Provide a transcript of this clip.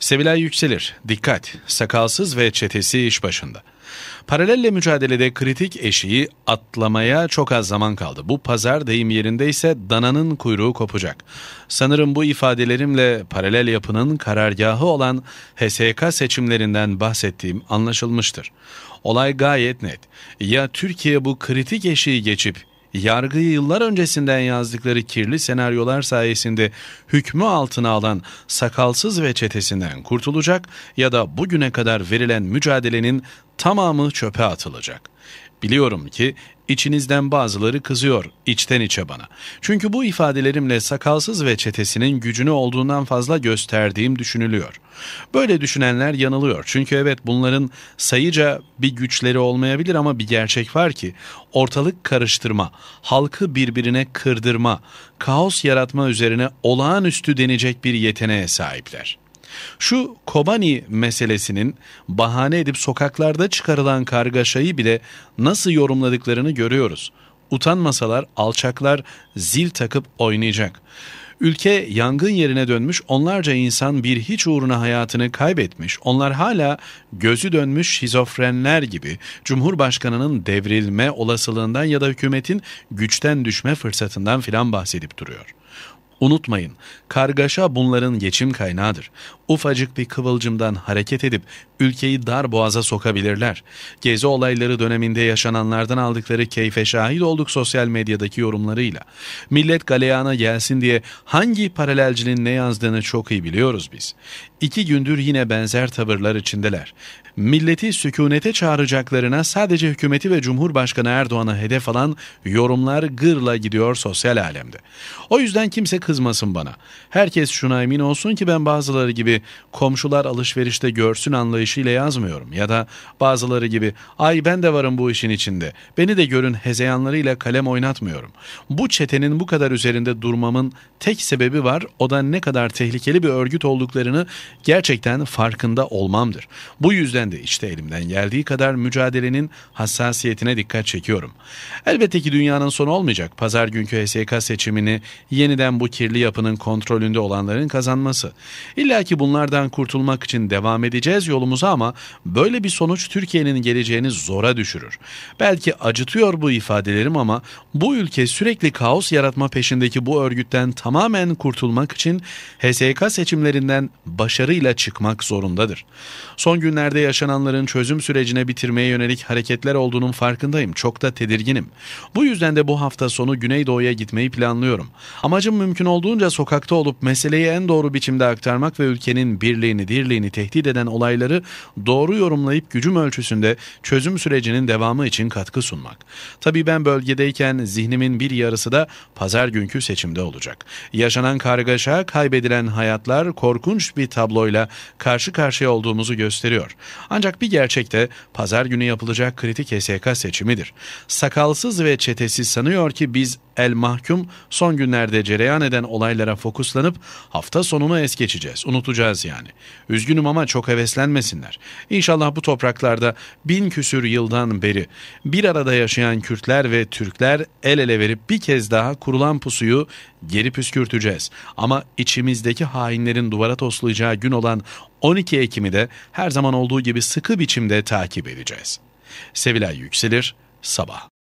Sevilay Yükselir, dikkat, sakalsız ve çetesi iş başında. Paralelle mücadelede kritik eşiği atlamaya çok az zaman kaldı. Bu pazar deyim yerinde ise dananın kuyruğu kopacak. Sanırım bu ifadelerimle paralel yapının karargahı olan HSK seçimlerinden bahsettiğim anlaşılmıştır. Olay gayet net. Ya Türkiye bu kritik eşiği geçip yargıyı yıllar öncesinden yazdıkları kirli senaryolar sayesinde hükmü altına alan sakalsız ve çetesinden kurtulacak ya da bugüne kadar verilen mücadelenin tamamı çöpe atılacak. Biliyorum ki İçinizden bazıları kızıyor içten içe bana. Çünkü bu ifadelerimle sakalsız ve çetesinin gücünü olduğundan fazla gösterdiğim düşünülüyor. Böyle düşünenler yanılıyor. Çünkü evet bunların sayıca bir güçleri olmayabilir ama bir gerçek var ki ortalık karıştırma, halkı birbirine kırdırma, kaos yaratma üzerine olağanüstü denecek bir yeteneğe sahipler. Şu Kobani meselesinin bahane edip sokaklarda çıkarılan kargaşayı bile nasıl yorumladıklarını görüyoruz. Utanmasalar alçaklar zil takıp oynayacak. Ülke yangın yerine dönmüş onlarca insan bir hiç uğruna hayatını kaybetmiş. Onlar hala gözü dönmüş şizofrenler gibi Cumhurbaşkanı'nın devrilme olasılığından ya da hükümetin güçten düşme fırsatından filan bahsedip duruyor. Unutmayın, kargaşa bunların geçim kaynağıdır. Ufacık bir kıvılcımdan hareket edip ülkeyi dar boğaza sokabilirler. Gezi olayları döneminde yaşananlardan aldıkları keyfe şahit olduk sosyal medyadaki yorumlarıyla. Millet galeyana gelsin diye hangi paralelcinin ne yazdığını çok iyi biliyoruz biz. İki gündür yine benzer tavırlar içindeler. Milleti sükunete çağıracaklarına sadece hükümeti ve Cumhurbaşkanı Erdoğan'a hedef alan yorumlar gırla gidiyor sosyal alemde. O yüzden kimse kızmasın bana. Herkes şuna emin olsun ki ben bazıları gibi komşular alışverişte görsün anlayışıyla yazmıyorum. Ya da bazıları gibi ay ben de varım bu işin içinde. Beni de görün hezeyanlarıyla kalem oynatmıyorum. Bu çetenin bu kadar üzerinde durmamın tek sebebi var. O da ne kadar tehlikeli bir örgüt olduklarını gerçekten farkında olmamdır. Bu yüzden de işte elimden geldiği kadar mücadelenin hassasiyetine dikkat çekiyorum. Elbette ki dünyanın sonu olmayacak. Pazar günkü HSK seçimini yeniden bu kirli yapının kontrolünde olanların kazanması. İlla ki bunlardan kurtulmak için devam edeceğiz yolumuza ama böyle bir sonuç Türkiye'nin geleceğini zora düşürür. Belki acıtıyor bu ifadelerim ama bu ülke sürekli kaos yaratma peşindeki bu örgütten tamamen kurtulmak için HSK seçimlerinden başarıyla çıkmak zorundadır. Son günlerde yaşananların çözüm sürecine bitirmeye yönelik hareketler olduğunun farkındayım. Çok da tedirginim. Bu yüzden de bu hafta sonu Güneydoğu'ya gitmeyi planlıyorum. Amacım mümkün olduğunca sokakta olup meseleyi en doğru biçimde aktarmak ve ülkenin birliğini, dirliğini tehdit eden olayları doğru yorumlayıp gücüm ölçüsünde çözüm sürecinin devamı için katkı sunmak. Tabii ben bölgedeyken zihnimin bir yarısı da pazar günkü seçimde olacak. Yaşanan kargaşa, kaybedilen hayatlar korkunç bir tabloyla karşı karşıya olduğumuzu gösteriyor. Ancak bir gerçek de pazar günü yapılacak kritik HSK seçimidir. Sakalsız ve çetesiz sanıyor ki biz El Mahkum son günlerde cereyan eden olaylara fokuslanıp hafta sonunu es geçeceğiz. Unutacağız yani. Üzgünüm ama çok heveslenmesinler. İnşallah bu topraklarda bin küsür yıldan beri bir arada yaşayan Kürtler ve Türkler el ele verip bir kez daha kurulan pusuyu geri püskürteceğiz. Ama içimizdeki hainlerin duvara toslayacağı gün olan 12 Ekim'i de her zaman olduğu gibi sıkı biçimde takip edeceğiz. Sevilay Yükselir, Sabah